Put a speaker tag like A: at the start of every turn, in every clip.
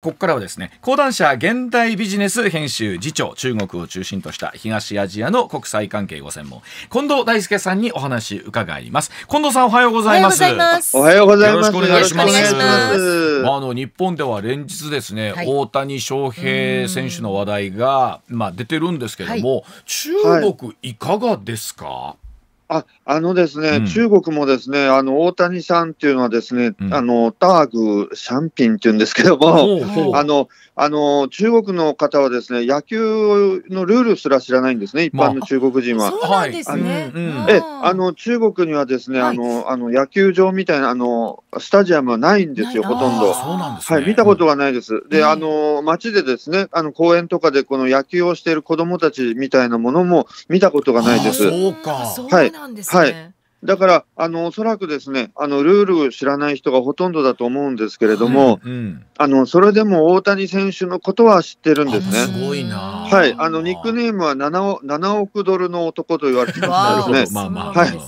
A: ここからはですね、講談社現代ビジネス編集次長、中国を中心とした東アジアの国際関係ご専門、近藤大輔さんにお話伺います。近藤さんおはようございます。おはようございます。よろしくお願いします。ますまあ、あの、日本では連日ですね、はい、大谷翔平選手の話題が、まあ、出てるんですけども、はい、中国いかがですか、はいああのですね、うん、中国もですね、
B: あの大谷さんっていうのはですね、うん、あのターグシャンピンっていうんですけども、あのあの中国の方はですね野球のルールすら知らないんですね、一般の中国人は。まあ、そうですね。え、あの中国にはですね、はい、あのあの野球場みたいなあのスタジアムはないんですよ、ほとんど。はい、見たことがないです。で、あの街でですね、あの公園とかでこの野球をしている子どもたちみたいなものも見たことがないです。そうか。はい。はい。だから、あのおそらくですねあのルールを知らない人がほとんどだと思うんですけれども、はいうん、あのそれでも大谷選手のことは知ってるんですね。すごいなはい、あのニックネームは 7, 7億ドルの男と言われてますから あはい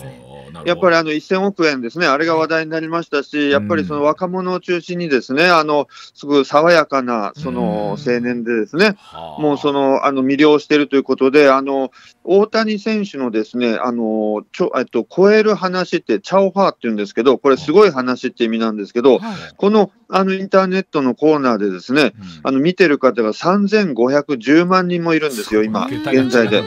B: やっぱりあの1000億円ですね、あれが話題になりましたし、やっぱりその若者を中心に、ですね、うん、あのすごい爽やかなその青年で、ですね、うん、もうそのあの魅了しているということで、あの大谷選手のですね、あの、ちょ、えっと、超える話って、チャオファーって言うんですけど、これすごい話って意味なんですけど、はい、この、あの、インターネットのコーナーでですね、うん、あの、見てる方が3510万人もいるんですよ、今、現在で。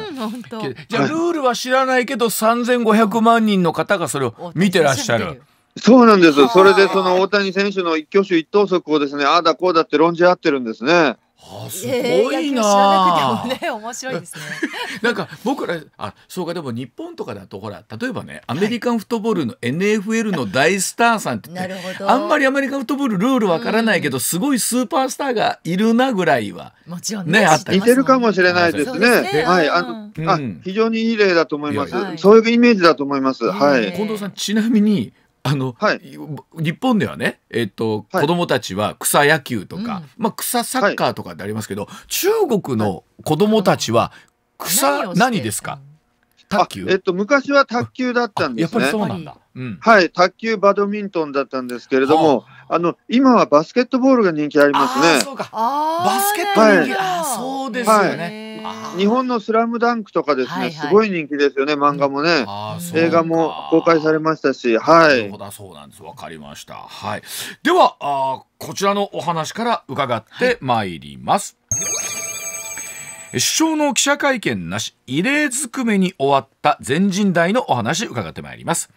A: じゃあ、ルールは知らないけど、3500万人の方がそれを見てらっしゃる。
B: そうなんです。それでその大谷選手の一挙手一投足をですね、ああだこうだって論じ
A: 合ってるんですね。あすご
C: いな、ね面白いですね
A: なんか僕らあそうかでも日本とかだとほら例えばねアメリカンフットボールの NFL の大スターさんなるほどあんまりアメリカンフットボールルールわからないけど、すごいスーパースターがいるなぐらいはもちろんね、あった似てる
B: かもしれないですね、はいあの、あ非常にいい例だと思いますそういうイメージだと思います、はい
A: 近藤さんちなみにあの、はい、日本ではね、えっ、と、子供たちは草野球とか、うん、まあ草サッカーとかってありますけど、はい、中国の子供たちは草何ですか？卓球？えっと昔は卓球だったんですね。やっぱりそうなんだ。はい、
B: 卓球、バドミントンだったんですけれども、はあ、あの今はバスケットボールが人気ありますね。そうか。バスケット人気、は
A: い、そうですよね。
B: 日本の「スラムダンクとかですね、はいはい、すごい人気ですよね漫画もね、映画も公開されましたしはい
A: そうなんですわかりました、はい、ではあこちらのお話から伺ってまいります、首相の記者会見なし異例ずくめに終わった全人代のお話伺ってまいります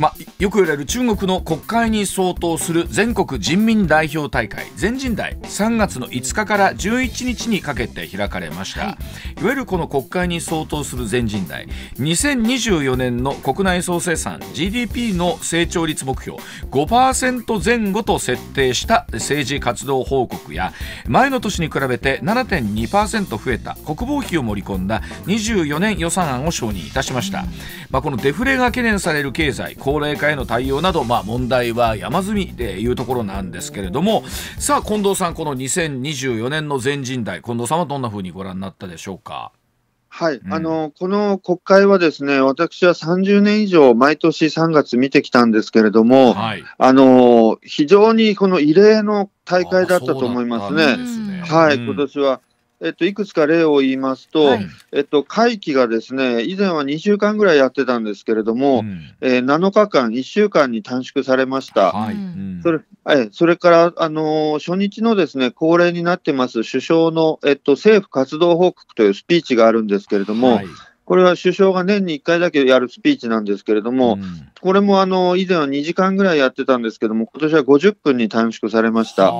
A: まあ、よく言われる中国の国会に相当する全国人民代表大会全人代3月の5日から11日にかけて開かれました、はい、いわゆるこの国会に相当する全人代2024年の国内総生産 GDP の成長率目標5%前後と設定した政治活動報告や前の年に比べて7.2%増えた国防費を盛り込んだ24年予算案を承認いたしました、まあ、このデフレが懸念される経済高齢化への対応など、まあ、問題は山積みでいうところなんですけれどもさあ近藤さんこの2024年の全人代近藤さんはどんなふうにご覧になったでしょうか。は
B: い、うん、あのこの国会はですね私は30年以上、毎年3月見てきたんですけれども、はい、あの非常にこの異例の大会だったと思いますね、すねはい、うん、今年は。えっと、いくつか例を言いますと、はい、えっと、会期がですね以前は2週間ぐらいやってたんですけれども、うん、えー、7日間、1週間に短縮されました、はい、それえそれから、あのー、初日のですね恒例になってます首相の、えっと、政府活動報告というスピーチがあるんですけれども、はいこれは首相が年に1回だけやるスピーチなんですけれども、うん、これもあの以前は2時間ぐらいやってたんですけども、今年は50分に短縮されました。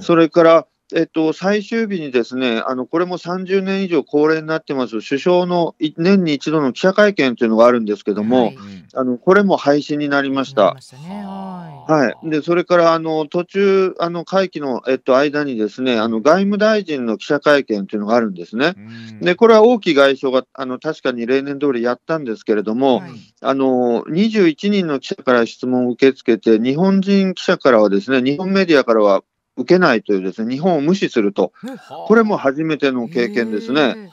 B: それから、えっと、最終日にですね、あの、これも30年以上恒例になってます、首相の年に一度の記者会見というのがあるんですけども、はい、あの、これも廃止になりました。したね、はい。で、それから、あの、途中、あの、会期の、えっと、間にですね、あの、外務大臣の記者会見というのがあるんですね。で、これは王毅外相が、あの、確かに例年通りやったんですけれども、はい、あの、21人の記者から質問を受け付けて、日本人記者からはですね、日本メディアからは、受けないというですね、日本を無視すると、これも初めての経験ですね。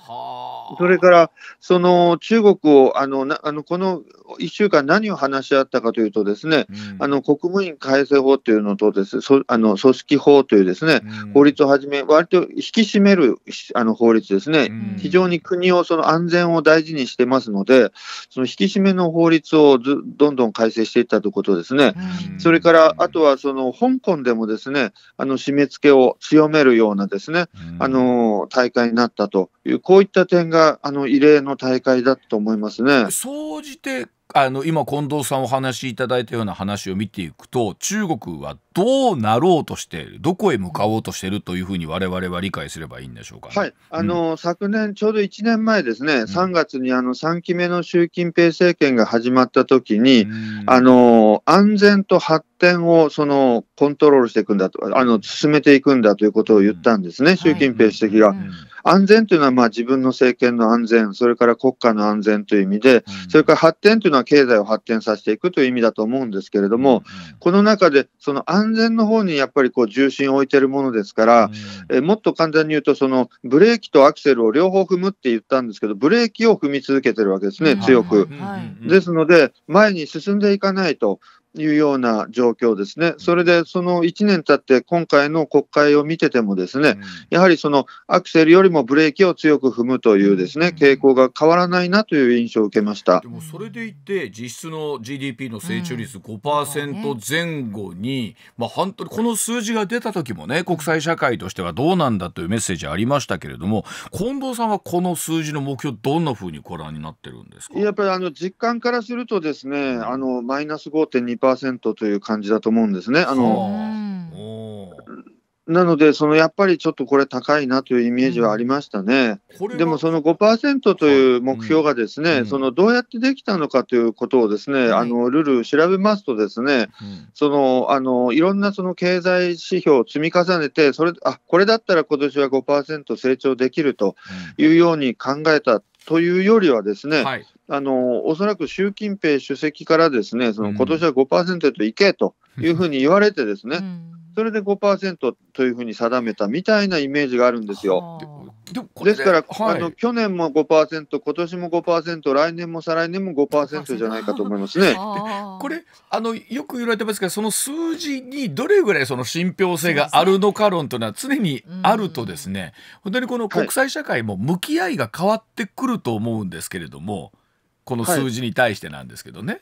B: それから、その中国をあのあのこの1週間、何を話し合ったかというと、ですね、うん、あの国務院改正法というのとです、ね、あの組織法というですね、うん、法律をはじめ、割と引き締めるあの法律ですね、うん、非常に国をその安全を大事にしてますので、その引き締めの法律をどんどん改正していったということですね、それからあとはその香港でもですねあの締め付けを強めるようなですね、あの大会になったと。いう、こういった点があの異例の大会だと思いますね。
A: 総じてあの今、近藤さんお話しいただいたような話を見ていくと、中国はどうなろうとしている、どこへ向かおうとしているというふうにわれわれは理解すればいいんでしょうか、ね、
B: はいあの、うん、昨年、ちょうど1年前ですね、3月にあの3期目の習近平政権が始まったときに、うん、あの、安全と発展をそのコントロールしていくんだとあの、進めていくんだということを言ったんですね、うん、習近平主席が。はい安全というのはまあ自分の政権の安全、それから国家の安全という意味で、それから発展というのは経済を発展させていくという意味だと思うんですけれども、この中でその安安全の方にやっぱりこう重心を置いてるものですから、うん、えもっと簡単に言うとそのブレーキとアクセルを両方踏むって言ったんですけどブレーキを踏み続けてるわけですね、強く。ですので前に進んでいかないというような状況ですね、それでその1年経って、今回の国会を見てても、ですね、うん、やはりそのアクセルよりもブレーキを強く踏むというですね、うん、傾向が変わらないなという印象を受けましたでも
A: それでいて、実質の GDP の成長率5%前後に、うん、まあ、本当にこの数字が出た時もね、国際社会としてはどうなんだというメッセージありましたけれども、近藤さんはこの数字の目標、どんなふうにご覧になってるんです
B: かやっぱりあの実感からすると、ですねあのマイナス5.2% 2%という感じだと思うんですね。あのなので、そのやっぱりちょっとこれ高いなというイメージはありましたね。うん、でもその5%という目標がですね、うん、そのどうやってできたのかということをですね、あのルール調べますとですね、うん、そのあのいろんなその経済指標を積み重ねて、それあこれだったら今年は5%成長できるというように考えたというよりはですね、はいあのおそらく習近平主席からですねその今年は5%といけというふうに言われてですね、うん、それで5%というふうに定めたみたいなイメージがあるんですよ。でですから、はい、あの去年も5%、今年も5%、来年も再来年も5%じゃないかと思いますね。
A: これあの、よく言われてますけど、その数字にどれぐらいその信憑性があるのか論というのは常にあるとですね、本当にこの国際社会も向き合いが変わってくると思うんですけれども。はいこの数字に対してなんですけどね。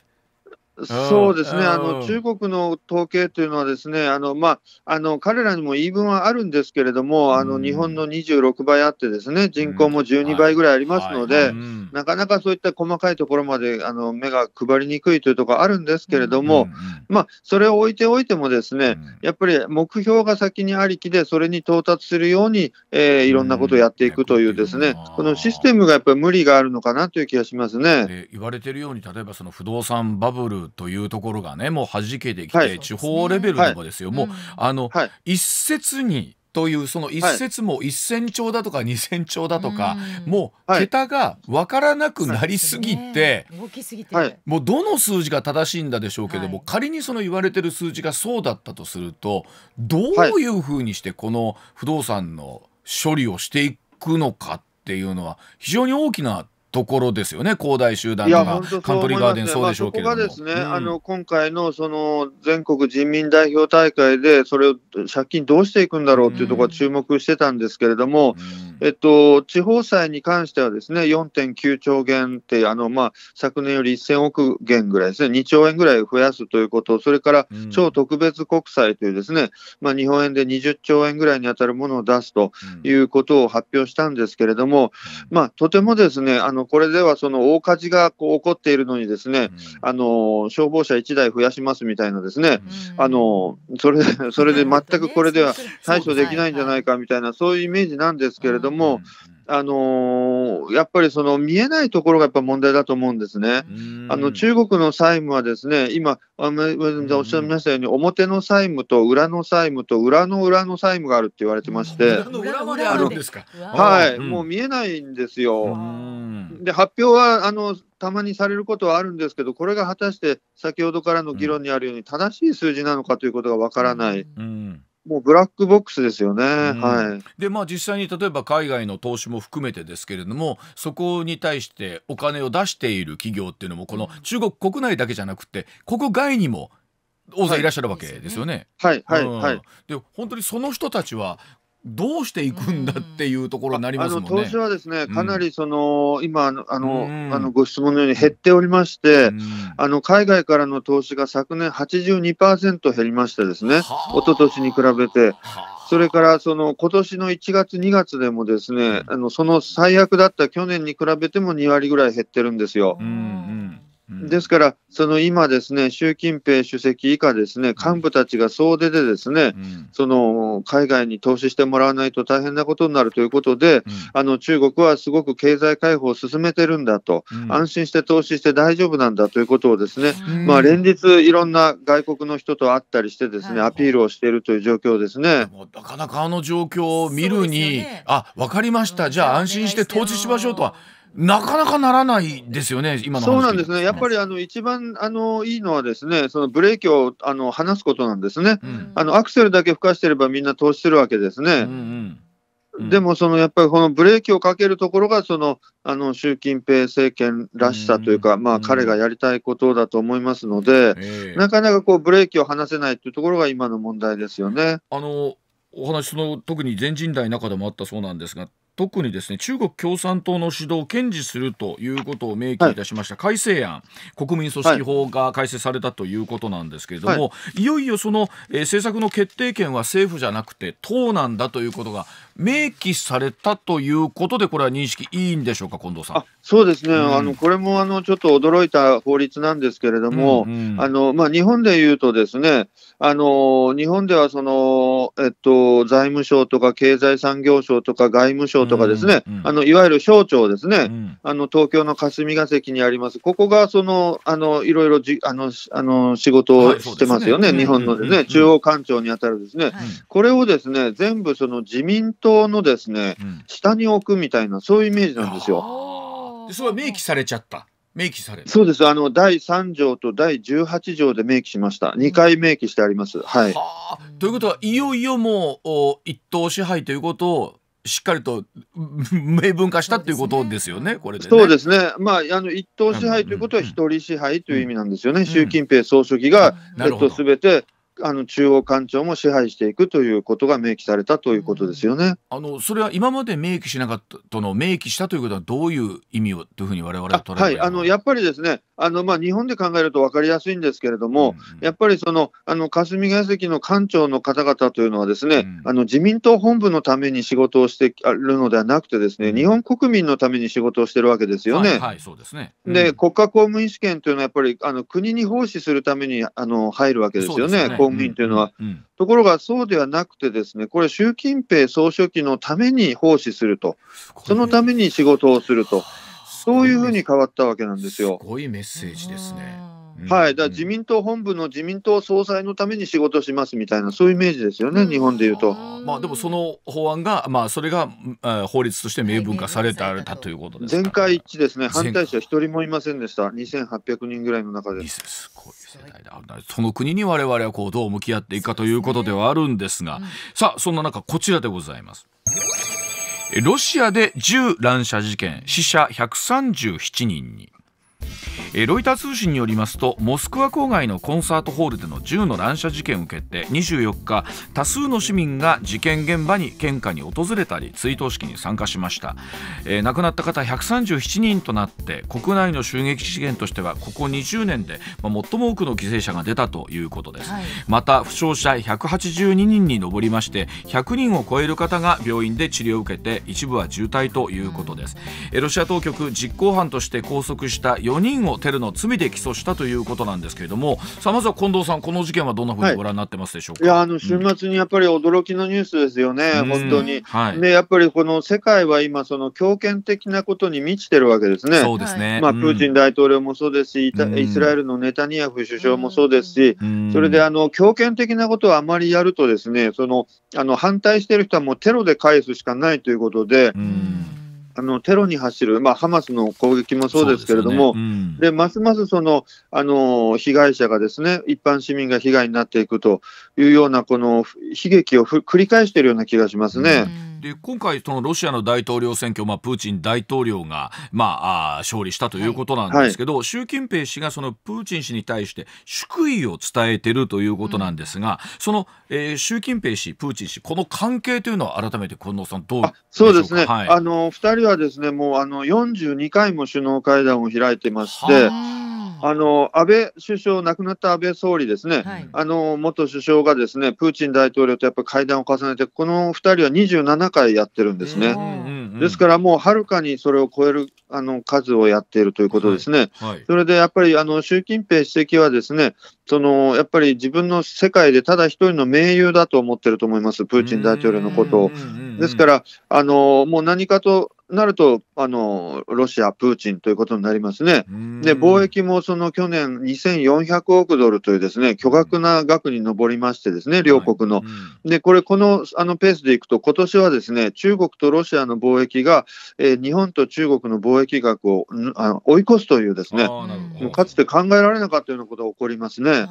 A: そうですね、あの中
B: 国の統計というのは、ですねあの、まあ、あの彼らにも言い分はあるんですけれども、あの日本の26倍あって、ですね人口も12倍ぐらいありますので、なかなかそういった細かいところまであの目が配りにくいというところあるんですけれども、まあ、それを置いておいても、ですねやっぱり目標が先にありきで、それに到達するように、えー、いろんなことをやっていくという、ですねこのシステムがやっぱり無理があるのかなという気がしますね。
A: 言われてるように例えばその不動産バブルというところがねもう弾けてきて、はい、地方レベルとかですよ、はい、もう、うん、あの、はい、一説にというその一節も一千兆だとか二千兆だとか、もう桁が分からなくなりすぎて、もうどの数字が正しいんだでしょうけども、仮にその言われてる数字がそうだったとするとどういうふうにしてこの不動産の処理をしていくのかっていうのは非常に大きなところですよね、恒大集団が、カントリーガーデン、そうでしょうけれども。そこがです
B: ね、あの今回のその全国人民代表大会で、それを借金どうしていくんだろうっていうところ注目してたんですけれども、えっと、地方債に関してはですね、4.9兆元って、あの、まあ、昨年より1000億元ぐらいですね、2兆円ぐらい増やすということ、それから超特別国債というですね、うん、まあ、日本円で20兆円ぐらいに当たるものを出すということを発表したんですけれども、うん、まあ、とてもですね、あの、これではその大火事がこう起こっているのにですね、うん、あの、消防車1台増やしますみたいなですね、あの、それで、それで全くこれでは対処できないんじゃないかみたいな、そういうイメージなんですけれども、ども、あのー、やっぱりその見えないところがやっぱ問題だと思うんですね。あの中国の債務はですね、今、あおっしゃいましたように、表の債務と裏の債務と裏の裏の債務があるって言われてまして、裏まであるんですか。はい、うん、もう見えないんですよ。で、発表はあのたまにされることはあるんですけど、これが果たして先ほど
A: からの議論にあるように正しい数字なのかということがわからない。うん
B: もうブラックボックスですよね、うん、は
A: いでまあ、実際に例えば海外の投資も含めてですけれども、そこに対してお金を出している企業っていうのも、この中国国内だけじゃなくて、国外にも大勢いらっしゃるわけですよね。はい、はい、はい、で、本当にその人たちは、どうしていくんだっていうところになりますもんね。あの投資はですね、かなりその、
B: うん、今あのあのご質問のように減っておりまして、うん、あの海外からの投資が昨年82%減りましてですね、一昨年に比べて。それからその今年の1月、2月でもですね、あのその最悪だった去年に比べても2割ぐらい減ってるんですよ。うんですから、その今ですね、習近平主席以下ですね、幹部たちが総出でですね、うん、その海外に投資してもらわないと大変なことになるということで、うん、あの中国はすごく経済開放を進めてるんだと、うん、安心して投資して大丈夫なんだということをですね、まあ連日いろんな外国の人と会ったりしてですね、アピールをしているという状況ですね。な
A: かなかあの状況を見るに、ね、あ、わかりました。じゃあ安心して投資しましょうとは。なかなかならないですよね、今そうなんで
B: すね、やっぱりあの一番あのいいのは、ですねそのブレーキをあの離すことなんですね、うん、あのアクセルだけ吹かしてれば、みんな通してるわけですね。うんうんでもそのやっぱりこのブレーキをかけるところがそのあの習近平政権らしさというか、まあ、彼がやりたいことだと思いますので、なかなかこうブレーキを離せないというところが今の問題ですよ
A: ね。あのお話その特に全人代の中でもあったそうなんですが特にですね中国共産党の指導を堅持するということを明記いたしました、改正案国民組織法が改正されたということなんですけれども、い、よいよその、えー、政策の決定権は政府じゃなくて党なんだということが明記されたということで、これは認識いいんでしょうか、近藤さん。
B: そうですね、うん、あのこれもあのちょっと驚いた法律なんですけれども、あのまあ、日本でいうとですね、あの日本ではその、えっと、財務省とか経済産業省とか外務省とかですね、あのいわゆる省庁ですね、うん、あの東京の霞が関にあります、ここがそのあのいろいろじあのあの仕事をしてますよね、はい、ね日本のですね、中央官庁にあたるですね、はい、これをですね全部その自民党トのですね、うん、下に置くみたいな、そういうイメージなんですよ。
A: でそれは明記されちゃった。明記されそ
B: うです。あの、第3条と第18条で明記しました。2回明記してあります。はい。は
A: ということは、いよいよもうお、一党支配ということを、しっかりと明文化したということですよね、これ、ね、そうです
B: ね、まあ、あの一党支配ということは、一人支配という意味なんですよね、うんうん、習近平総書記が、えっと、すべてあの中央官庁も支配していくということが明記されたということですよね。
A: あのそれは今まで明記しなかったとの明記したということはどういう意味をというふうに我々は捉えはい、あのやっぱりですねあのまあ日本で考えると分かりやすいんですけれ
B: ども、うんやっぱりそのあの霞が関の官庁の方々というのはですね、うん、あの自民党本部のために仕事をしてあるのではなくてですね、うん、日本国民のために仕事をしてるわけですよね。はい、は
A: い、そうですね。うん、
B: で国家公務員試験というのはやっぱりあの国に奉仕するためにあの入るわけですよね。ね本議員というのは、うんうん、ところがそうではなくて、ですねこれ、習近平総書記のために奉仕すると、そのために仕事をすると、そういうふうに変わったわけなんですよ。す
A: ごいメッセージですね。
B: はい、だ自民党本部の自民党総裁のために仕事しますみたいな、そういうイメージですよね、うん、日本でいうと。まあ、
A: でもその法案が、まあ、それが、えー、法律として明文化されたということです全
B: 会一致ですね、反対者一人もいませんでした、2800人ぐらいの中で。すごい世代だ
A: その国にわれはこうどう向き合っていくかということではあるんですが、すねうん、さあ、そんな中、こちらでございます。ロシアで銃乱射事件、死者137人に。えロイター通信によりますとモスクワ郊外のコンサートホールでの銃の乱射事件を受けて24日多数の市民が事件現場に献花に訪れたり追悼式に参加しました、えー、亡くなった方137人となって国内の襲撃事件としてはここ20年で、まあ、最も多くの犠牲者が出たということです、はい、また負傷者182人に上りまして100人を超える方が病院で治療を受けて一部は重体ということです、えロシア当局実行犯として拘束した4人をテロの罪で起訴したということなんですけれども、さあまずは近藤さん、この事件はどんなふうにご覧になってますでしょう
B: か、はい、いやあの週末にやっぱり驚きのニュースですよね、うん、本当に、はい、でやっぱりこの世界は今、その強権的なことに満ちてるわけですね、そうですねまあ、プーチン大統領もそうですし、うん、イスラエルのネタニヤフ首相もそうですし、うん、それであの強権的なことをあまりやると、ですねそのあの反対してる人はもうテロで返すしかないということで。うんあのテロに走る、まあ、ハマスの攻撃もそうですけれども、で、ねうん、ますますそのあの被害者がですね一般市民が被害になっていくというような、この悲劇を繰り返しているような気がしますね。う
A: んで今回、そのロシアの大統領選挙、まあ、プーチン大統領が、まあ、あ勝利したということなんですけど、はい、習近平氏がそのプーチン氏に対して祝意を伝えているということなんですが、うん、その、えー、習近平氏、プーチン氏、この関係というのは改めて近藤さん、どうそうですね、はい、あ
B: の2人はですねもうあの42回も首脳会談を開いてまして。あの安倍首相、亡くなった安倍総理ですね、はい、あの元首相がですねプーチン大統領とやっぱり会談を重ねて、この2人は27回やってるんですね。ですからもうはるかにそれを超えるあの数をやっているということですね、はいはい、それでやっぱりあの習近平主席はですねそのやっぱり自分の世界でただ一人の盟友だと思ってると思います、プーチン大統領のことを。ですから、あのもう何かとなるとあの、ロシア、プーチンということになりますね。で、貿易もその去年2400億ドルというですね、巨額な額に上りましてですね、両国の。はい、で、これ、このあのペースでいくと、今年はですね、中国とロシアの貿易が、えー、日本と中国の貿易額をあの追い越すというですね、かつて考えら
A: れなかったようなことが起こりますね。はい、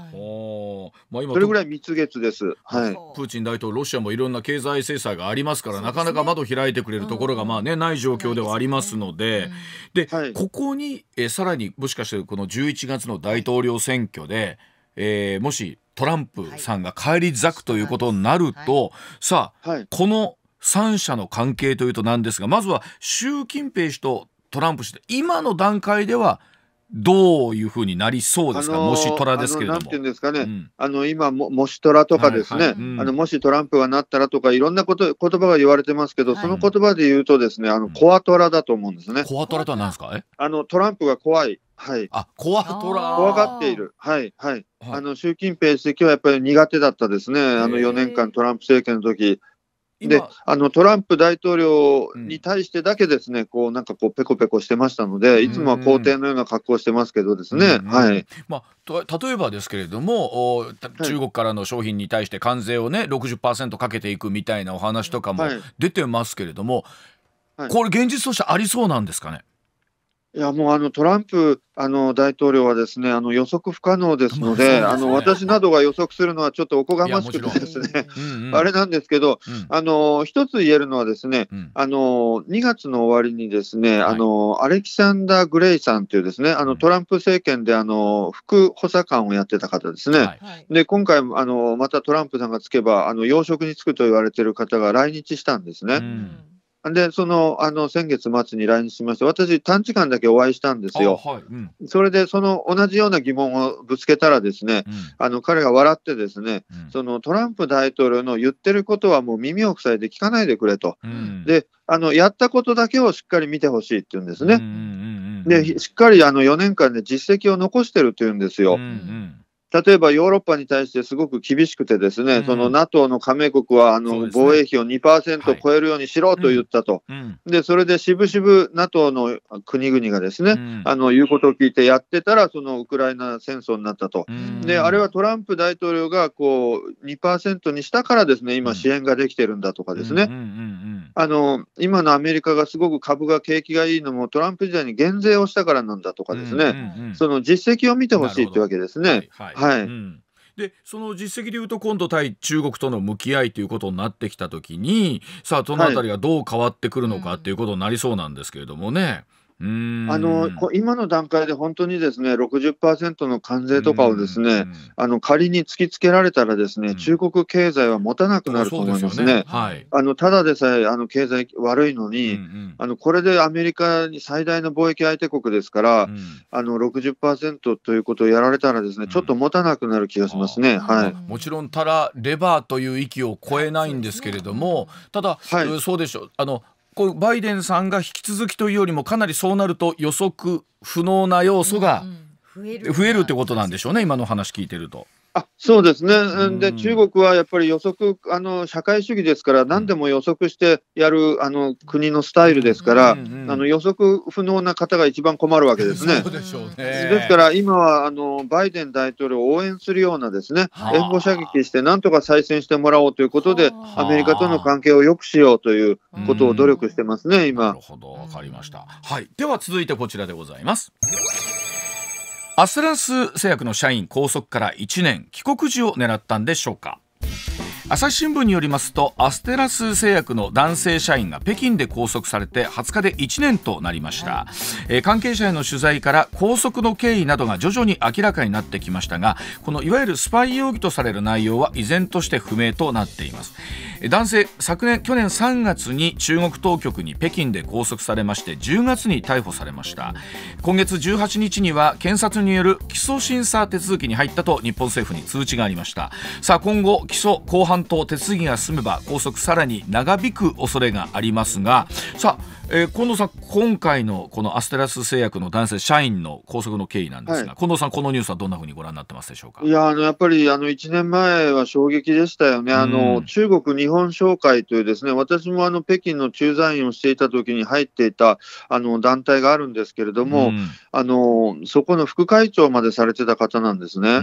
A: まあ今、それぐらい蜜月です。はい、プーチン大統領、ロシアもいろんな経済制裁がありますから、なかなか窓開いてくれるところが、まあね、ない状状況ではありますので、で、ねうんはい、ここに、えさらにもしかしてこの11月の大統領選挙で、えー、もしトランプさんが返り咲くということになると、さあ、この3者の関係というとなんですがまずは習近平氏とトランプ氏今の段階ではどういうふうになりそうですか、もし虎ですけれども。なん
B: ていうんですかね、うん、あの今も、もし虎とかですね、はいはいうん、あのもしトランプがなったらとか、いろんなこと言葉が言われてますけど、はい、その言葉で言うと、ですねあのコアトラだと思うんですね。コアトラとは何ですかあのトランプが怖い。はい、あコアトラ怖がっている、はいはい、はい、あの習近平主席はやっぱり苦手だったですね、あの4年間、トランプ政権の時であのトランプ大統領に対してだけですね、うん、こうなんかこうペコペコしてましたので、いつもは皇帝のような格好をしてますけどですね、はい
A: まあ、例えばですけれども中国からの商品に対して関税をね60%かけていくみたいなお話とかも出てますけれども、はい、これ現実としてありそうなんですかね。
B: いやもうあのトランプあの大統領はですねあの予測不可能ですので、あの私などが予測するのはちょっとおこがましくてですね、あれなんですけど、あの一つ言えるのはですね、あの2月の終わりにですね、あの、アレキサンダー・グレイさんというですねあのトランプ政権であの副補佐官をやってた方ですね、で今回あのまたトランプさんがつけばあの要職に就くと言われている方が来日したんですね。で、その、あの、先月末に来日しまして、私、短時間だけお会いしたんですよ。はいうん、それで、その、同じような疑問をぶつけたらですね、うん、あの、彼が笑ってですね、うん、その、トランプ大統領の言ってることはもう耳を塞いで聞かないでくれと。で、あの、やったことだけをしっかり見てほしいって言うんですね。で、しっかり、あの、4年間で実績を残してるって言うんですよ。うんうん例えばヨーロッパに対してすごく厳しくてですね、うん、その NATO の加盟国はあの、防衛費を2%超えるようにしろと言ったと、はいうん、でそれでしぶしぶ NATO の国々がですね、うん、あの言うことを聞いてやってたら、そのウクライナ戦争になったと、であれはトランプ大統領がこう2%にしたからですね今、支援ができてるんだとかですね、あの今のアメリカがすごく株が景気がいいのも、トランプ時代に減税をしたからなんだとかですね、その実績を見てほしいというわけですね。はいはい、う
A: ん、でその実績でいうと今度対中国との向き合いということになってきた時にさあその辺りがどう変わってくるのかっていうことになりそうなんですけれどもね。はいあの
B: 今の段階で本当にですね60%の関税とかをですねあの仮に突きつけられたらですね中国経済は持たなくなると思いますね。はい、あのただでさえあの経済悪いのに、あのこれでアメリカに最大の貿易相手国ですから、あの60%ということをやられたらですねちょっと持たなくなる気がしますね。はい、
A: もちろんただレバーという域を超えないんですけれどもただ、はい、そうでしょうあのこうバイデンさんが引き続きというよりもかなりそうなると予測不能な要素が増えるってことなんでしょうね今の話聞いてると。
B: あそうですね、うん、で中国はやっぱり予測あの、社会主義ですから、何でも予測してやるあの国のスタイルですから、うんうんあの予測不能な方が一番困るわけですね。でねですから今はあのバイデン大統領を応援するようなですね、援護射撃して、なんとか再選してもらおうということで、アメリカとの関係を良くしようということを努力してますね、今。なるほど、分か
A: りました。はい、では続いてこちらでございます。アスランス製薬の社員拘束から1年帰国時を狙ったんでしょうか朝日新聞によりますとアステラス製薬の男性社員が北京で拘束されて20日で1年となりました、はい、えー、関係者への取材から拘束の経緯などが徐々に明らかになってきましたがこのいわゆるスパイ容疑とされる内容は依然として不明となっています男性昨年去年3月に中国当局に北京で拘束されまして10月に逮捕されました今月18日には検察による起訴審査手続きに入ったと日本政府に通知がありましたさあ今後起訴と手続きが進めば拘束さらに長引く恐れがありますがさあえー、近藤さん、今回のこのアステラス製薬の男性社員の拘束の経緯なんですが、はい、近藤さん、このニュースはどんなふうにご覧になってますでしょうか
B: いやあのやっぱりあの1年前は衝撃でしたよね、あの中国日本商会という、ですね私もあの北京の駐在員をしていた時に入っていたあの団体があるんですけれども、あの、そこの副会長までされてた方なんですね。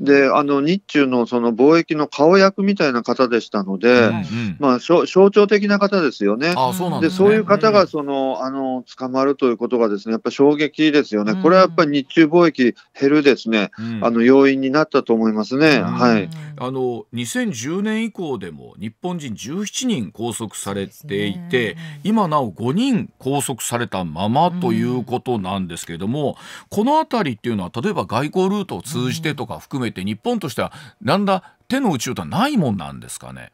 B: であの日中のその貿易の顔役みたいな方でしたので、うんうん、まあ、象徴的な方ですよ
A: ね。あそうなんですねでそういう方
B: がその、あの、捕まるということがですね、やっぱ衝撃ですよね。これはやっぱり日中貿易減るですね、あの、要因になったと思いますね。はい。
A: あの、2010年以降でも日本人17人拘束されていて、今なお5人拘束されたままということなんですけれども、このあたりっていうのは、例えば外交ルートを通じてとか含めて、日本としては、なんだ、手の内とはないもんなんですかね。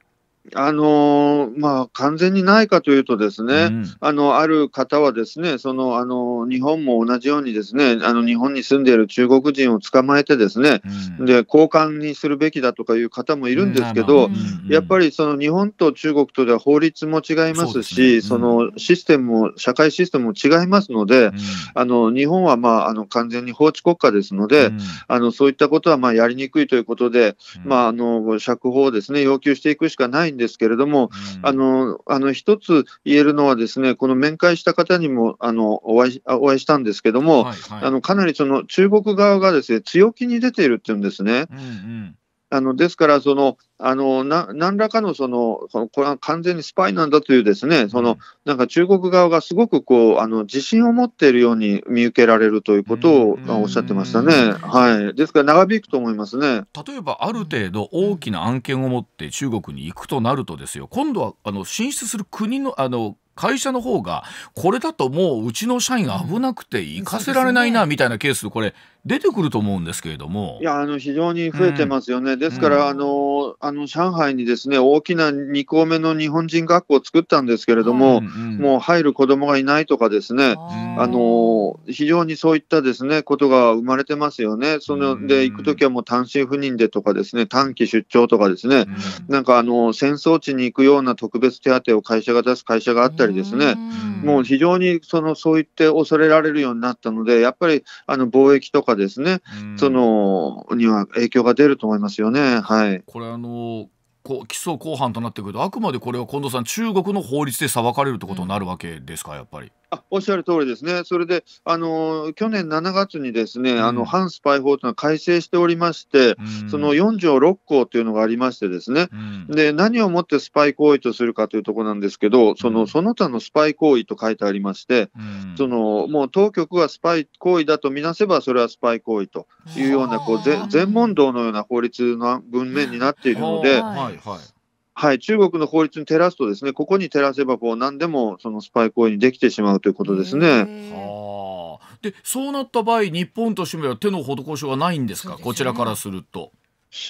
B: あのまあ、完全にないかというと、ですね、うん、あのある方はですねそのあの日本も同じようにですねあの日本に住んでいる中国人を捕まえて、ですね、うん、で交換にするべきだとかいう方もいるんですけど、やっぱりその日本と中国とでは法律も違いますし、そ、ねうん、そのシステムも、社会システムも違いますので、あの日本は、まあ、あの完全に法治国家ですので、あのそういったことはまあやりにくいということで、まあ、あの釈放をです、ね、要求していくしかないんですけれども、うん、あの、あの、一つ言えるのはですね、この面会した方にも、あの、お会い、お会いしたんですけれども、はいはい、あの、かなりその中国側がですね、強気に出ているっていうんですね。うんうんあのですから、そのあのな何らかのそのこれは完全にスパイなんだという、ですねそのなんか中国側がすごくこうあの自信を持っているように見受けられるということをおっしゃってましたね、はい、ですから長引くと思いますね
A: 例えば、ある程度大きな案件を持って中国に行くとなると、ですよ今度はあの進出する国のあの会社の方がこれだともううちの社員危なくて行かせられないなみたいなケースこれ出てくると思うんですけれども。
B: いや、あの非常に増えてますよね。うん、ですから、うん、あの、あの上海にですね、大きな2校目の日本人学校を作ったんですけれども、うんうん、もう入る子供がいないとかですね、あの、非常にそういったですね、ことが生まれてますよね。その、で、行くときはもう単身赴任でとかですね、短期出張とかですね、うん、なんかあの、戦争地に行くような特別手当を会社が出す会社があったりですね、もう非常にその、そう言って恐れられるようになったので、やっぱり、あの、貿易とかかですね、そのには影響が出ると思いますよね。はい、
A: これあのこう起訴公判となってくるとあくまでこれは近藤さん中国の法律で裁かれるってことになるわけですかやっぱり。
B: あおっしゃる通りですね、それであの去年7月にです
A: ね、うん、あの反スパイ法というのは改正しておりまして、
B: うん、その4条6項というのがありまして、ですね、うん、で何をもってスパイ行為とするかというところなんですけど、そのその他のスパイ行為と書いてありまして、そのもう当局がスパイ行為だと見なせば、それはスパイ行為というようなこう全問答のような法律の文面になっているので。はいはいはい、中国の法律に照らすとですね、ここに照らせばこう何でもそのスパイ行為にできてしまうということですね。は
A: あ、でそうなった場合、日本としては手の施しはないんですか、すね、こちらからすると。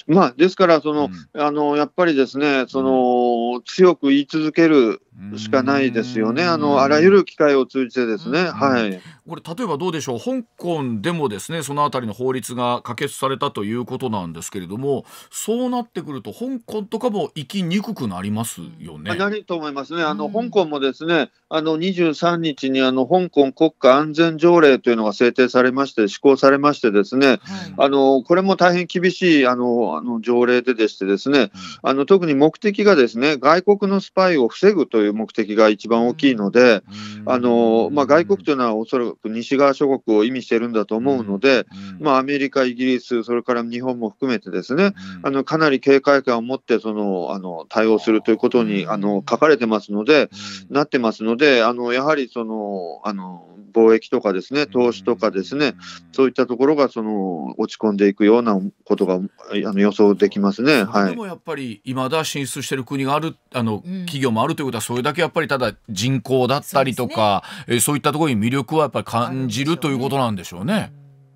B: まあ、ですからその、うん、あの、やっぱりですねその、うん、強く言い続けるしかないですよね、あのあらゆる機会を通じてですね、はい、
A: これ、例えばどうでしょう、香港でもですねそのあたりの法律が可決されたということなんですけれども、そうなってくると、香港とかも行きにくくなりますよね。なり
B: と思いますね、あの香港もですねあの23日にあの香港国家安全条例というのが制定されまして、施行されまして、ですね、うん、あのこれも大変厳しいあのあの条例ででして、ですね、あの特に目的がですね外国のスパイを防ぐというという目的が一番大きいので、あのまあ、外国というのはおそらく西側諸国を意味しているんだと思うので、まあ、アメリカ、イギリス、それから日本も含めてですね、あのかなり警戒感を持ってそのあの対応するということにあの書かれてますので、なってますので、あのやはりそのあの貿易とかですね、投資とかですね、そういったところがその落ち込んでいくようなことがあの予想できますね。はい、でも
A: やっぱり、いまだ進出している国がある、あの企業もあるということは、それだけやっぱりただ人口だったりとか、そう、ね,、いったところに魅力はやっぱり感じるということなんでしょうね。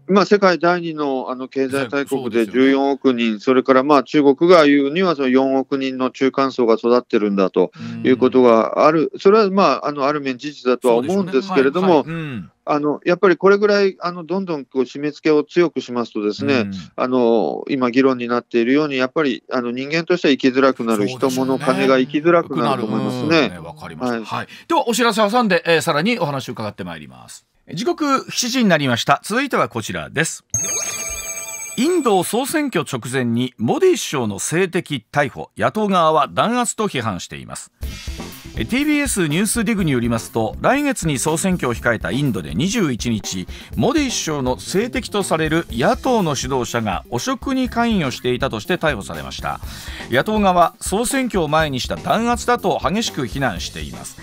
B: ま世界第2のあの経済大国で14億人、そね、それからまあ中国が言うにはその4億人の中間層が育ってるんだということがある、それはまああのある面事実だとは思うんですけれども、あのやっぱりこれぐらいあのどんどんこう締め付けを強くしますとですね、うん、あの今議論になっているようにやっぱりあの人間としては生きづらくなる、ね、人物金が生きづらくなると思いますね。わ、
A: かりました、はい、はい、ではお知らせ挟んで、えー、さらにお話を伺ってまいります。時刻7時になりました。続いてはこちらです。インド総選挙直前にモディ首相の性的逮捕野党側は弾圧と批判しています TBS ニュースディグによりますと来月に総選挙を控えたインドで21日モディ首相の性的とされる野党の指導者が汚職に関与していたとして逮捕されました野党側総選挙を前にした弾圧だと激しく非難しています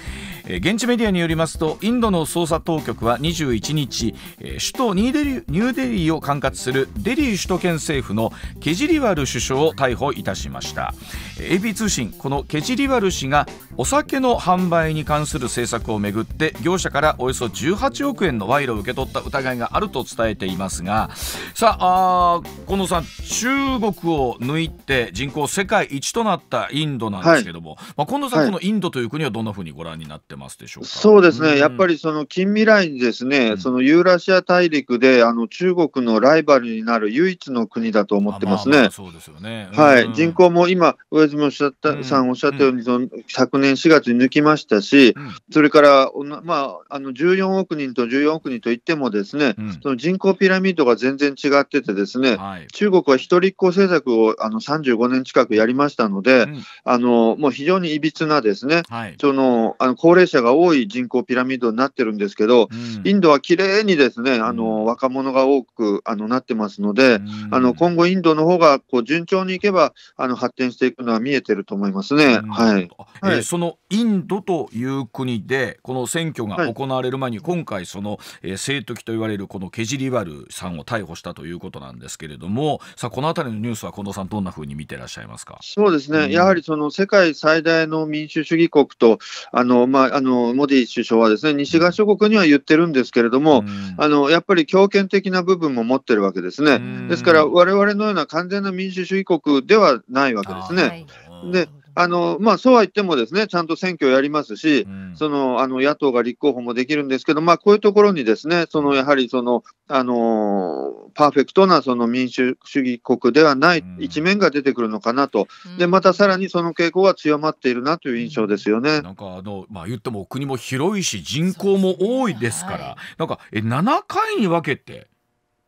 A: 現地メディアによりますとインドの捜査当局は21日首都ニューデリーを管轄するデリー首都圏政府のケジリワル首相を逮捕いたしました AP 通信このケジリワル氏がお酒の販売に関する政策をめぐって業者からおよそ18億円の賄賂を受け取った疑いがあると伝えていますがさあ近藤さん中国を抜いて人口世界一となったインドなんですけども、はい、まあ、近藤さん、はい、このインドという国はどんなふうにご覧になってますますでしょう
B: そうですね、やっぱりその近未来にですね、うん、そのユーラシア大陸であの中国のライバルになる唯一の国だと思ってますね。まあ、まあそうで
A: すよね、うん、はい、
B: 人口も今、上泉おっしゃった、うん、さんおっしゃったように、その昨年4月に抜きましたし、それから、まあ、あの14億人と14億人といっても、ですね、その人口ピラミッドが全然違ってて、ですね、はい、中国は一人っ子政策をあの35年近くやりましたので、あのもう非常にいびつなですね、はい、そのあの高齢齢者が多い人口ピラミッドになってるんですけど、うん、インドは綺麗にですね、あの、若者が多く、あの、なってますので、あの、今後インドの方が、こう、順調にいけば、あの、発展していくのは見えてると思いますね。は
A: い。えー、そのインドという国で、この選挙が行われる前に、今回、その、えー、生と言われる、このケジリワルさんを逮捕したということなんですけれども、さあ、このあたりのニュースは、近藤さん、どんなふうに見てらっしゃいますか。そ
B: うですね。やはり、その、世界最大の民主主義国と、あの、まあ、あのモディ首相はですね西側諸国には言ってるんですけれども、うん、あのやっぱり強権的な部分も持ってるわけですね、うん、ですから、われわれのような完全な民主主義国ではないわけですね。であのまあ、そうは言ってもですね、ちゃんと選挙やりますし、うん、そのあの野党が立候補もできるんですけど、まあ、こういうところにですね、そのやはりその、あのー、パーフェクトなその民主主義国ではない一面が出てくるのかなと、うん、でまたさらにその傾向は強まっているなという印象ですよね、うん、
A: なんかあの、まあ、言っても国も広いし、人口も多いですから、ねはい、なんかえ7回に分けて。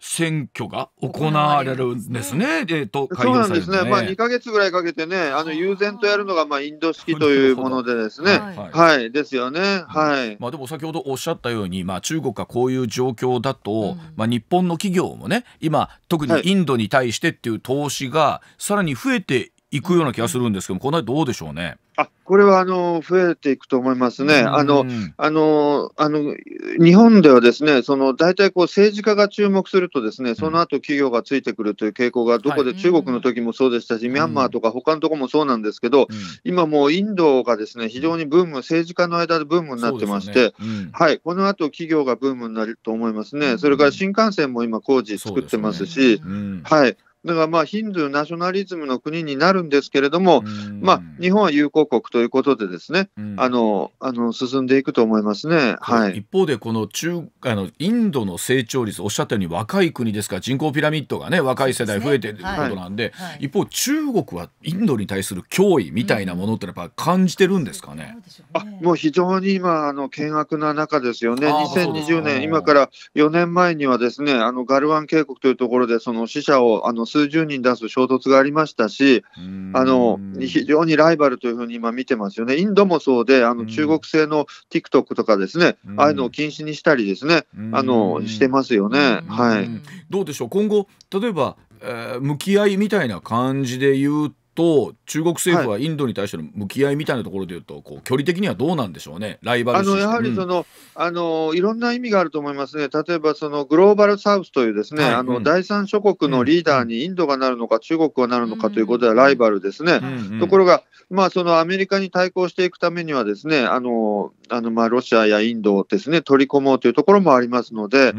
A: 選挙が行われるんですね。えっ、と、ね、そうなんですね。まあ、2
B: か月ぐらいかけてね、あの、悠然とやるのが、まあ、インド式というものでですね。はい、
A: はい、ですよね。はい。まあ、でも、先ほどおっしゃったように、まあ、中国がこういう状況だと、うん、まあ、日本の企業もね、今、特にインドに対してっていう投資が、さらに増えていくような気がするんですけどこの辺どうでしょうね。
B: あこれはあの増えていくと思いますね。あのあのあの日本ではですね、その大体こう政治家が注目するとですね、その後企業がついてくるという傾向がどこで、中国の時もそうでしたし、ミャンマーとか他のとこもそうなんですけど、今もうインドがですね非常にブーム政治家の間でブームになってまして、はい、この後企業がブームになると思いますね。それから新幹線も今工事作ってますし、はい、だからまあヒンドゥーナショナリズムの国になるんですけれども、まあ、日本は友好国ということで、ですね、うん、あのあの進んでいくと思います
A: ね、はい、一方で、この中あのインドの成長率、おっしゃったように若い国ですから、人口ピラミッドがね、若い世代増えてるということなんで、でねはい一方、中国はインドに対する脅威みたいなものってやっぱ感じてるんですかね。
B: うん、あもう非常に今、あの険悪な中ですよね、2020年、今から4年前にはですね、あのガルワン渓谷というところで、その死者をあの数十人出す衝突がありましたし、あの非常にライバルというふうに今、見てますよね、インドもそうで、あの中国製の TikTok とかですね、ああいうのを禁止にしたりですね、あのしてますよね、はい、
A: どうでしょう、今後、例えば、えー、向き合いみたいな感じで言うと、と中国政府はインドに対しての向き合いみたいなところでいうと、はい、こう距離的にはどうなんでしょうね、ライバルあのやはりそ
B: の、うん、あのいろんな意味があると思いますね、例えばそのグローバルサウスというですね、はい、あの、うん、第三諸国のリーダーにインドがなるのか、中国がなるのかということはライバルですね、うん、ところが、まあ、そのアメリカに対抗していくためには、ですねあのあのまあロシアやインドをですね取り込もうというところもありますので、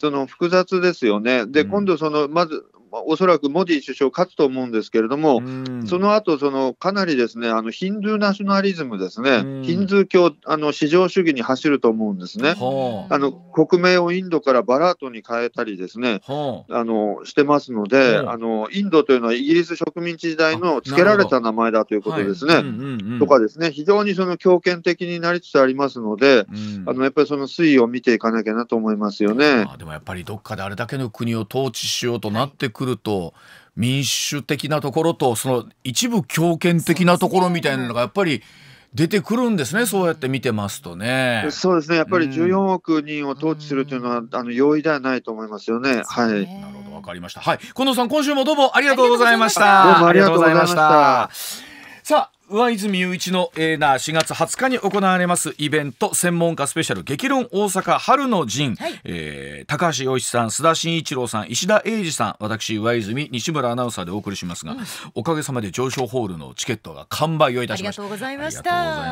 B: その複雑ですよね。で今度そのまずおそらくモディ首相、勝つと思うんですけれども、その後そのかなりですねあのヒンドゥーナショナリズムですね、ヒンドゥー教あの、至上主義に走ると思うんですね、あの国名をインドからバラートに変えたりですね、あのしてますので、あの、インドというのはイギリス植民地時代の付けられた名前だということですね、とかですね、非常にその強権的になりつつありますので、あのやっぱりその推移を見ていかなきゃなと思いますよね。
A: でもやっぱりどっかであれだけの国を統治しようとなってくると民主的なところとその一部強権的なところみたいなのがやっぱり出てくるんですね、そうやって見てますとね。そうですね、やっぱり14
B: 億人を統治するというのは、うん、あの容易ではないと思いますよね。ねはい。なるほど、わかりまし
A: た。はい、近藤さん、今週もどうもありがとうございました。どうもありがとうございました。さあ。上泉雄一の、えー、な4月20日に行われますイベント専門家スペシャル激論大阪春の陣、はい、えー、高橋洋一さん須田慎一郎さん石田英二さん私上泉西村アナウンサーでお送りしますが、うん、おかげさまで上昇ホールのチケットが完売をいたしました
C: ありがとうございま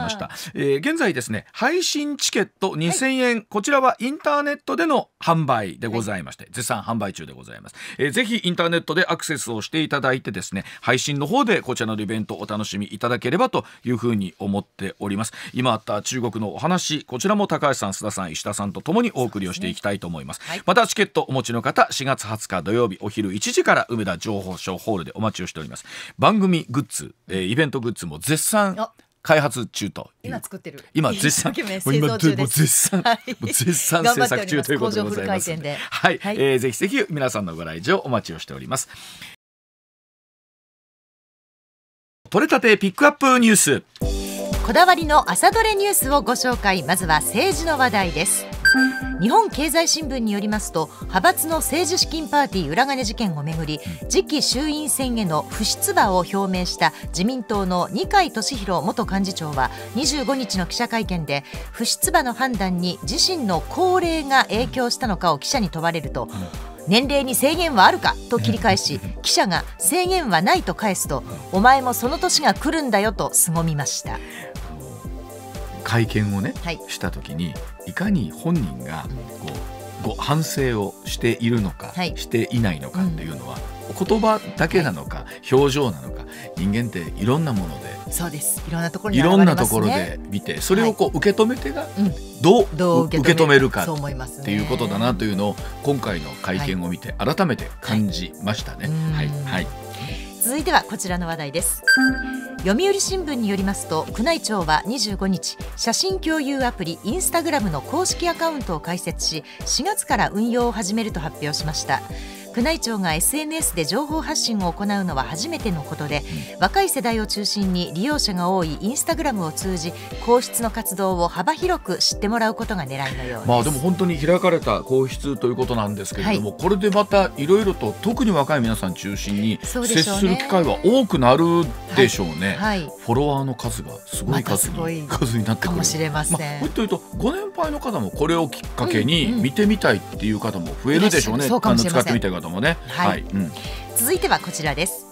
C: した
A: えー、現在ですね配信チケット2000円、はい、こちらはインターネットでの販売でございまして、はい、絶賛販売中でございます、えー、ぜひインターネットでアクセスをしていただいてですね配信の方でこちらのイベントお楽しみいただけければというふうに思っております今あった中国のお話こちらも高橋さん須田さん石田さんとともにお送りをしていきたいと思います、ねはい、またチケットお持ちの方4月20日土曜日お昼1時から梅田情報ショーホールでお待ちをしております番組グッズ、えー、イベントグッズも絶賛開発中と今作
C: ってる今絶賛今絶賛、はい、絶賛制作中ということでございますは
A: い、はい、えー、ぜひぜひ皆さんのご来場お待ちをしております取れたてピックアップニュース
C: こだわりの朝どれニュースをご紹介まずは政治の話題です日本経済新聞によりますと派閥の政治資金パーティー裏金事件をめぐり次期衆院選への不出馬を表明した自民党の二階俊博元幹事長は25日の記者会見で不出馬の判断に自身の高齢が影響したのかを記者に問われると年齢に制限はあるかと切り返し記者が制限はないと返すとお前もその年が来るんだよと凄みました
A: 会見をね、はい、した時にいかに本人がこうご反省をしているのか、はい、していないのかっていうのは、うん、言葉だけなのか、はい、表情なのか人間っていろんなものでそうですいろんなところに、ね、いろんなところで見てそれをこう受け止めてが、どう受け止めるかっていうことだなというのを今回の会見を見て改めて感じましたね。はい、はい、はい
C: 続いてはこちらの話題です読売新聞によりますと宮内庁は25日写真共有アプリインスタグラムの公式アカウントを開設し4月から運用を始めると発表しました宮内庁が SNS で情報発信を行うのは初めてのことで、うん、若い世代を中心に利用者が多いインスタグラムを通じ皇室の活動を幅広く知ってもらうことが狙いの
A: ようまあ、でも本当に開かれた皇室ということなんですけれども、はい、これでまたいろいろと特に若い皆さん中心に接する機会は多くなるでしょうね。はい、はいフォロワーの数がすごい数に,、ま、数になってくるかもしれません、まあ、もっと言うとご年配の方もこれをきっかけに見てみたいっていう方も増えるでしょうね、うんうん、そうかもしれません使ってみたい方もねはい、はいうん、
C: 続いてはこちらです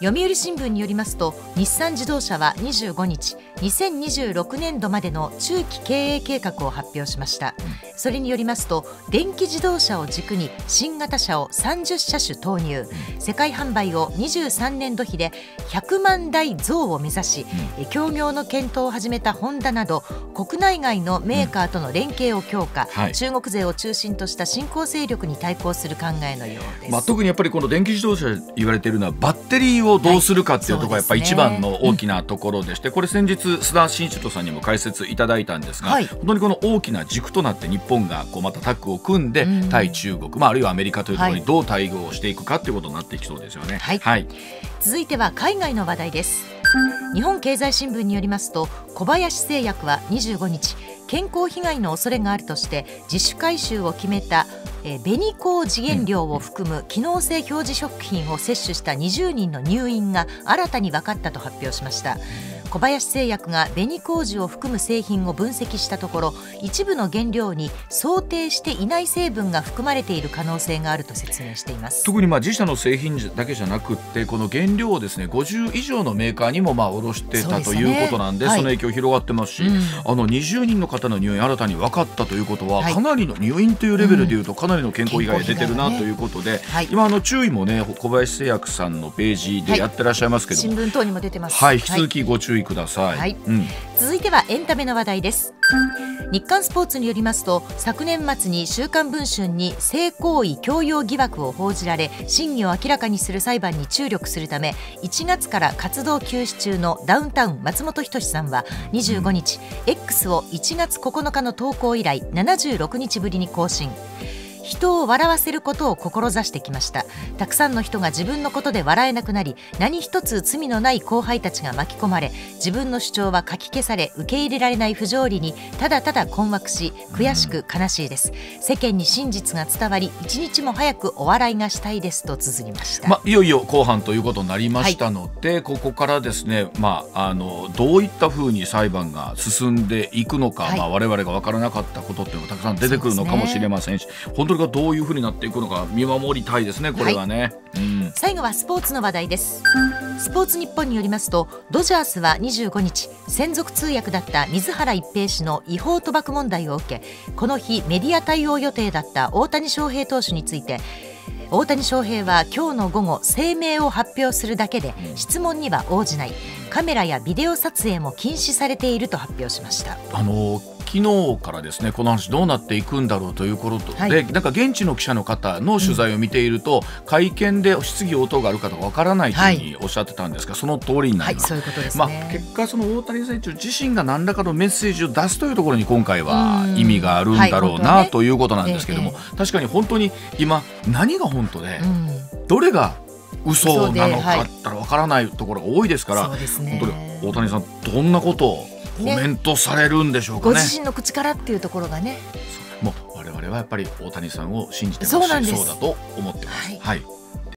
C: 読売新聞によりますと日産自動車は25日2026年度までの中期経営計画を発表しましたそれによりますと電気自動車を軸に新型車を30車種投入世界販売を23年度比で100万台増を目指し協業の検討を始めたホンダなど国内外のメーカーとの連携を強化、うんはい、中国勢を中心とした新興勢力に対抗する考えのようで
A: す、まあ、特にやっぱりこの電気自動車言われているるのはバッテリーをどうするかっていうところがやっぱ一番の大きなところでして、これ先日須田慎一郎さんにも解説いただいたんですが、はい、本当にこの大きな軸となって日本がこうまたタッグを組んで、対中国、まあ、あるいはアメリカというところにどう対応していくかということになっていきそうですよね。はい、はい、
C: 続いては海外の話題です日本経済新聞によりますと小林製薬は25日健康被害の恐れがあるとして自主回収を決めた紅麹原料を含む機能性表示食品を摂取した20人の入院が新たに分かったと発表しました。小林製薬が紅麹を含む製品を分析したところ一部の原料に想定していない成分が含まれている可能性があると説明しています特
A: にまあ自社の製品だけじゃなくてこの原料をですね50以上のメーカーにもまあ卸してた、ということなんでその影響広がってますし、うん、あの20人の方の入院新たに分かったということは、はい、かなりの入院というレベルでいうと、かなりの健康被害が出てるなということで、ねはい、今あの注意もね小林製薬さんのページでやってらっしゃいますけど、新
C: 聞等にも出てますはい引き続き
A: ご注意ください、はいうん、
C: 続いてはエンタメの話題です日刊スポーツによりますと昨年末に「週刊文春」に性行為強要疑惑を報じられ真偽を明らかにする裁判に注力するため1月から活動休止中のダウンタウン松本人志さんは25日、うん、X を1月9日の投稿以来76日ぶりに更新。人を笑わせることを志してきましたたくさんの人が自分のことで笑えなくなり何一つ罪のない後輩たちが巻き込まれ自分の主張はかき消され受け入れられない不条理にただただ困惑し悔しく悲しいです世間に真実が伝わり一日も早くお笑いがしたいですと綴りまし
A: た、まあ、いよいよ後半ということになりましたので、はい、ここからですね、まあ、あのどういったふうに裁判が進んでいくのか、はい、まあ、我々が分からなかったことっていうのがたくさん出てくるのかもしれませんし、ね、本当がどういうふうになっていくのか見守りたいですねこれはね、はい、
C: うん、最後はスポーツの話題ですスポーツニッポンによりますとドジャースは25日専属通訳だった水原一平氏の違法賭博問題を受けこの日メディア対応予定だった大谷翔平投手について大谷翔平は今日の午後声明を発表するだけで質問には応じないカメラやビデオ撮影も禁止されていると発表しました。
A: あのー昨日からですねこの話どうなっていくんだろうということで、はい、なんか現地の記者の方の取材を見ていると、うん、会見で質疑応答があるかどうかわからないというふうにおっしゃってたんですが、はい、その通りになります。はい、ううね、まあ、結果、その大谷選手自身が何らかのメッセージを出すというところに今回は意味があるんだろうな、ということなんですけども、え確かに本当に今何が本当で、どれが嘘なのかったらわからないところが多いですから、本当に大谷さんどんなことをコメントされるんでしょうかね。ご自身
C: の口からっていうところがね。
A: もう我々はやっぱり大谷さんを信じてほしいそうだと思ってます。はい、はい